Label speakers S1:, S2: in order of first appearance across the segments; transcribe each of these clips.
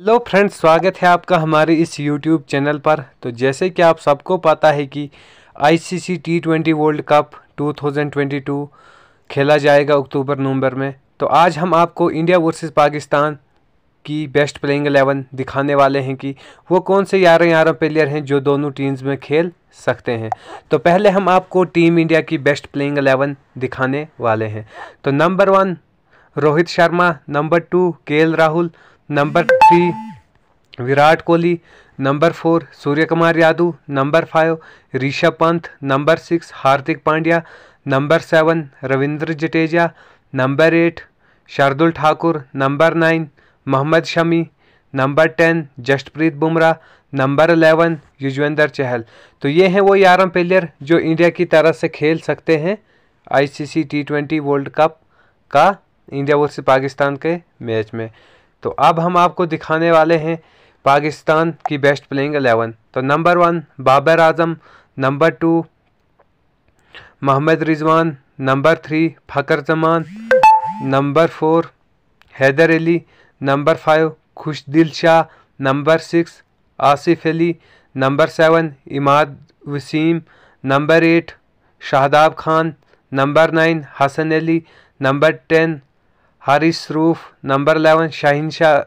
S1: hello friends स्वागत है आपका हमारे इस यूट्यूब चैनल पर तो जैसे कि आप सबको पता है कि ICC T twenty World Cup 2022 खेला जाएगा अक्टूबर नवंबर में तो आज हम आपको इंडिया वर्सेस पाकिस्तान की बेस्ट प्लेइंग एलेवन दिखाने वाले हैं कि वो कौन से ग्यारह ग्यारह प्लेयर हैं जो दोनों टीम्स में खेल सकते हैं तो पहले हम आपको टीम इंडिया की बेस्ट प्लेइंग एलेवन दिखाने वाले हैं तो number one Rohit Sharma number two K Rahul number three Virat Kohli number four Surya Kumar Yadav number five Rishabh Pant number six Hardik Pandya number seven Ravindra Jadeja number eight Shardul Thakur number nine Mohammed Shami number ten Jasprit Bumrah number eleven Yuzvendra Chahal तो ये हैं वो ग्यारह प्लेयर जो इंडिया की तरह से खेल सकते हैं ICC T twenty World Cup का इंडिया वर्सेस पाकिस्तान के मैच में तो अब हम आपको दिखाने वाले हैं पाकिस्तान की बेस्ट प्लेइंग एलेवन तो number one Babar Azam number two Mohammed Rizwan number three Fakhar Zaman number four Haider Ali number five Khushdil Shah number six Asif Ali number seven Imad Wasim number eight Shadab Khan number nine Hasan Ali number ten Haris Rauf number eleven Shaheen Shah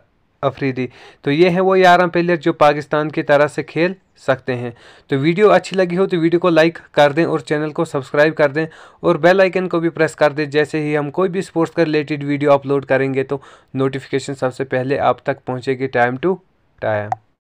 S1: Afridi तो ये हैं वो ग्यारह प्लेयर जो पाकिस्तान की तरह से खेल सकते हैं तो वीडियो अच्छी लगी हो तो वीडियो को लाइक कर दें और चैनल को सब्सक्राइब कर दें और बेल आइकन को भी प्रेस कर दें जैसे ही हम कोई भी स्पोर्ट्स का रिलेटेड वीडियो अपलोड करेंगे तो नोटिफिकेशन सबसे पहले आप तक पहुंचेगी टाइम टू टाइम